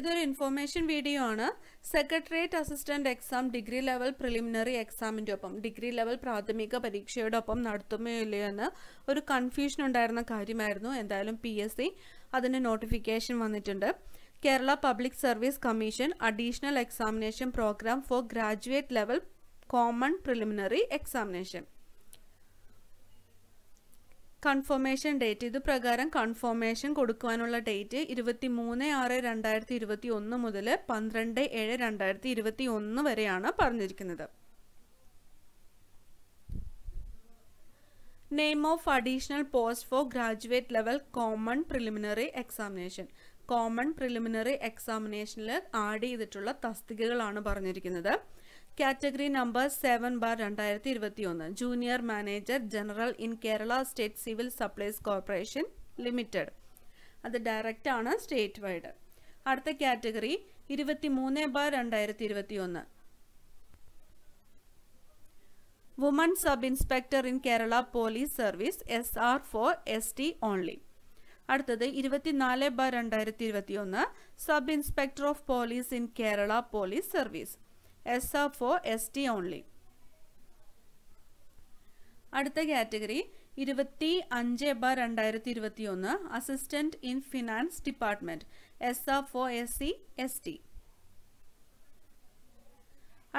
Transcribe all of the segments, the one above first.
ഇതൊരു information video ആണ് secretariat assistant exam degree level preliminary എക്സാമിൻ്റെ ഒപ്പം ഡിഗ്രി ലെവൽ പ്രാഥമിക പരീക്ഷയോടൊപ്പം നടത്തുമോ ഇല്ലയോ എന്ന് ഒരു കൺഫ്യൂഷൻ ഉണ്ടായിരുന്ന കാര്യമായിരുന്നു എന്തായാലും പി എസ് സി അതിന് നോട്ടിഫിക്കേഷൻ വന്നിട്ടുണ്ട് Kerala public service commission additional examination programme for graduate level common preliminary examination confirmation date ഇത് പ്രകാരം കൺഫർമേഷൻ കൊടുക്കുവാനുള്ള ഡേറ്റ് ഇരുപത്തി മൂന്ന് ആറ് രണ്ടായിരത്തി ഇരുപത്തി ഒന്ന് മുതൽ പന്ത്രണ്ട് ഏഴ് രണ്ടായിരത്തി ഇരുപത്തി ഒന്ന് വരെയാണ് പറഞ്ഞിരിക്കുന്നത് name of additional post for graduate level common preliminary examination common preliminary എക്സാമിനേഷനിൽ ആഡ് ചെയ്തിട്ടുള്ള തസ്തികകളാണ് പറഞ്ഞിരിക്കുന്നത് കാറ്റഗറി നമ്പർ സെവൻ ബാർ രണ്ടായിരത്തി ഇരുപത്തി ഒന്ന് junior manager general in Kerala state civil supplies corporation limited അത് ഡയറക്റ്റ് ആണ് സ്റ്റേറ്റ് വൈഡ് അടുത്ത കാറ്റഗറി ഇരുപത്തി മൂന്ന് ബാർ രണ്ടായിരത്തി ഇരുപത്തി ഒന്ന് woman sub inspector in Kerala police service S R for S T only അടുത്തത് ഇരുപത്തിനാല് ബാർ രണ്ടായിരത്തി ഇരുപത്തി ഒന്ന് sub inspector of police in Kerala police service S R for S T only അടുത്ത കാറ്റഗറി ഇരുപത്തി അഞ്ച് ബാർ രണ്ടായിരത്തി ഇരുപത്തി ഒന്ന് assistant in finance department S R for S C S T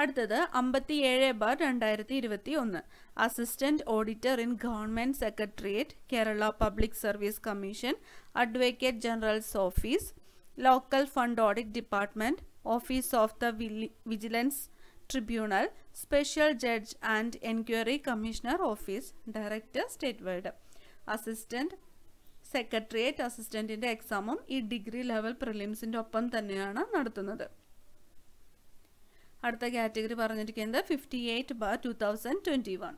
അടുത്തത് അമ്പത്തി ഏഴ് ബാർ രണ്ടായിരത്തി ഇരുപത്തി ഒന്ന് assistant auditor in government secretariat Kerala public service commission advocate generals office local fund audit department office of the vigilance tribunal special judge and enquiry commissioner office director state assistant secretariat അസിസ്റ്റന്റിന്റെ എക്സാമും ഈ degree level പ്രിലിംസിൻ്റെ ഒപ്പം തന്നെയാണ് നടത്തുന്നത് അടുത്ത category പറഞ്ഞിരിക്കുന്നത് fifty eight bar two thousand twenty one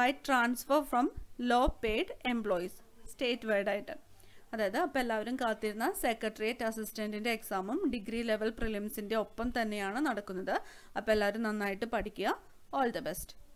by transfer from low paid employees state വൈഡായിട്ട് അതായത് അപ്പോൾ എല്ലാവരും കാത്തിരുന്ന സെക്രട്ടേറിയറ്റ് അസിസ്റ്റൻറ്റിൻ്റെ എക്സാമും ഡിഗ്രി ലെവൽ പ്രിലിംസിൻ്റെ ഒപ്പം തന്നെയാണ് നടക്കുന്നത് അപ്പോൾ എല്ലാവരും നന്നായിട്ട് പഠിക്കുക ഓൾ ദ ബെസ്റ്റ്